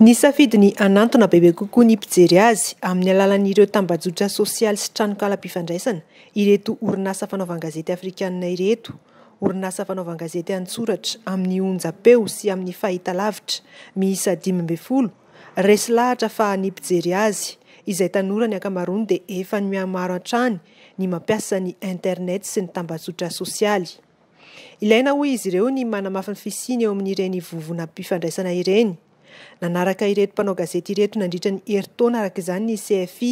ny safidy ny anantona bebe kokoa ny pijery azy amin'ny alalan'ireo tambajotra sosialy sy tranokalam-pifandraisana ireto orinasa fanaovangazety afrikanna ireto orinasa fanaovangazety antsoratra amin'ny onja peo sy amin'ny fahita lavitra misa s hra a njeyaiaytr ny akaaony d efa nymiamaroatrany ny mampiasany internet sy ny tabaotra ssiayahoizy ireo ny anamafiny fisiny eoin'irenya nanaraka iretrompanao gazety iretro nandritra ny hertona araka izany ny cfi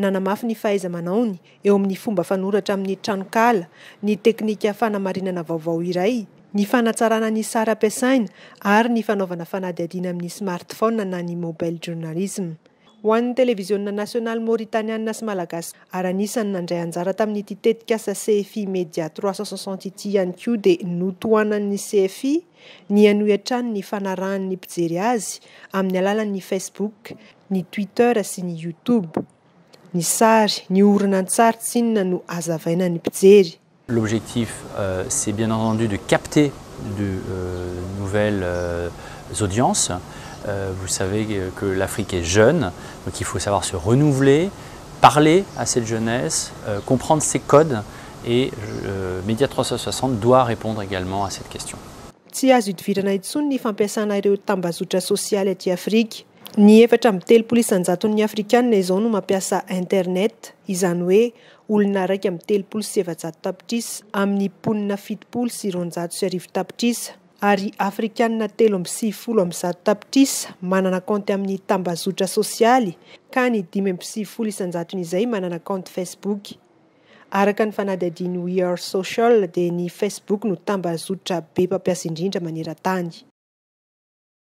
nanamafy ny fahaiza manaony eo amin'ny fomba fanoratra amin'ny tranokala ny teknika fanamarinana vaovao iray ny fanatsarana ny sara ampiasaina ary ny fanaovana fanadi adiana amin'ny smartphon na ny mobile journalisma ho an'ny télévisiona national mauritaniana sy malagasi aryanisany nandray anjara tamin'nytitetika asa cfi media 36iti ihany ko dia notohanan'ny cfi ny anoiantranyny fanarahan''ny mpizery azy amin'ny alalan'ny facebook ny twitter sy ny youtube ny sary ny orina n tsary tsinona no azavainany mpizery l'objectif euh, c'est bien entendu de capter de euh, nouvelles euh, audiences Euh, vous savez que l'Afrique est jeune, donc il faut savoir se renouveler, parler à cette jeunesse, euh, comprendre ses codes, et euh, Média 360 doit répondre également à cette question. tsy azo idivirana intsony ny fampiasana ireo tambazotra sosialy aty afrika ny efatra amin'ny telopolo isanjaton'ny afrikana izao no mampiasa internet izany hoe olona raika amin'ny telopolo sy efajato tapitrisa amin'ny mponina fitopolo sy ary afrikanna telo ampisihy folo amin zato tapitrisa manana konte amin'ny tambazotra sosialy ka ny dimy mpisihy folo isanjatony izay manana komte facebook araka ny fanadiadiany wi are social de ny facebook no tambazotra be mpampiasa indrindra maneran-tany